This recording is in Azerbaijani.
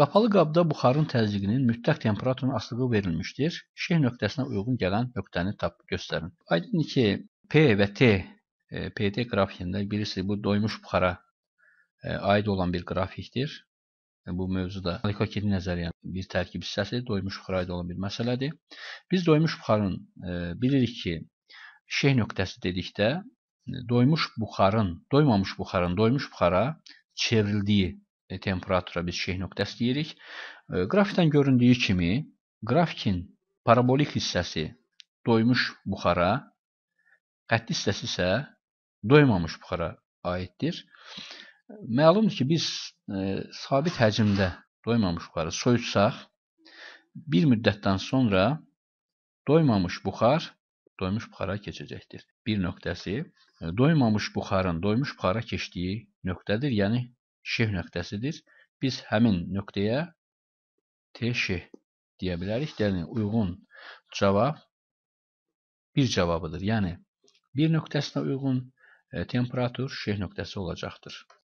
Qapalı qabda buxarın təzyiqinin mütləq temperaturun asılığı verilmişdir. Şeh nöqtəsinə uyğun gələn nöqtəni tap göstərin. Aydındır ki, P və T e, PT qrafiyində birisi bu doymuş buxara e, aid olan bir qrafikdir. E, bu mövzuda Alikokidin nəzəriyyənin bir tərkib hissəsi doymuş buxara aid olan bir məsələdir. Biz doymuş buxarın e, bilirik ki, şeh nöqtəsi dedikdə e, doymuş buxarın, doymamış buxarın doymuş buxara çevrildiyi temperatura biz şeh nöqtəsi deyirik. Qrafikdən göründüyü kimi qrafikin parabolik hissəsi doymuş buxara, xətti hissəsi isə doymamış buxara aiddir. Məlumdur ki, biz e, sabit həcmdə doymamış buxarı soyutsaq, bir müddətdən sonra doymamış buxar doymuş buxara keçəcəkdir. Bir nöqtəsi e, doymamış buxarın doymuş buxara keçdiyi nöqtədir. Yəni şeh nöqtəsidir. Biz həmin nöqtəyə teşih deyə bilərik. Yəni, uyğun cavab bir cavabıdır. Yəni, bir nöqtəsinə uyğun e, temperatur şeh nöqtəsi olacaqdır.